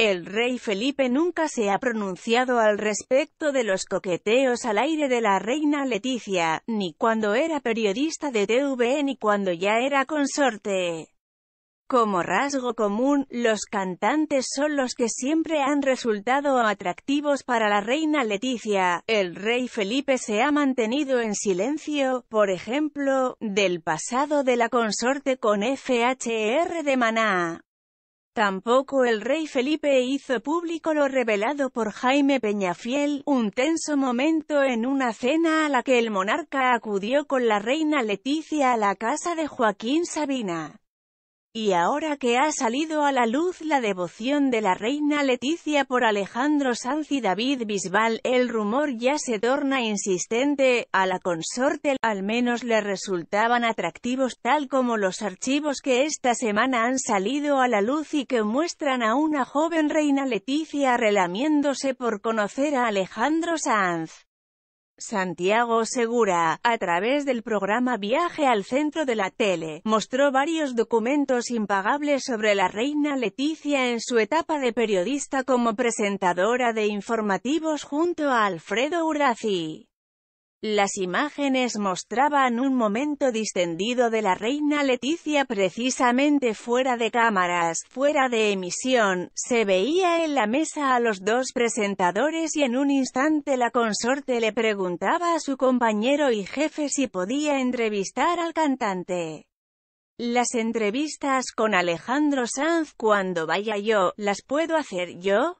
El rey Felipe nunca se ha pronunciado al respecto de los coqueteos al aire de la reina Leticia, ni cuando era periodista de TV ni cuando ya era consorte. Como rasgo común, los cantantes son los que siempre han resultado atractivos para la reina Leticia. El rey Felipe se ha mantenido en silencio, por ejemplo, del pasado de la consorte con FHR de Maná. Tampoco el rey Felipe hizo público lo revelado por Jaime Peñafiel, un tenso momento en una cena a la que el monarca acudió con la reina Leticia a la casa de Joaquín Sabina. Y ahora que ha salido a la luz la devoción de la reina Leticia por Alejandro Sanz y David Bisbal, el rumor ya se torna insistente, a la consorte al menos le resultaban atractivos tal como los archivos que esta semana han salido a la luz y que muestran a una joven reina Leticia relamiéndose por conocer a Alejandro Sanz. Santiago Segura, a través del programa Viaje al Centro de la Tele, mostró varios documentos impagables sobre la reina Leticia en su etapa de periodista como presentadora de informativos junto a Alfredo Urazi. Las imágenes mostraban un momento distendido de la reina Leticia precisamente fuera de cámaras, fuera de emisión, se veía en la mesa a los dos presentadores y en un instante la consorte le preguntaba a su compañero y jefe si podía entrevistar al cantante. Las entrevistas con Alejandro Sanz cuando vaya yo, ¿las puedo hacer yo?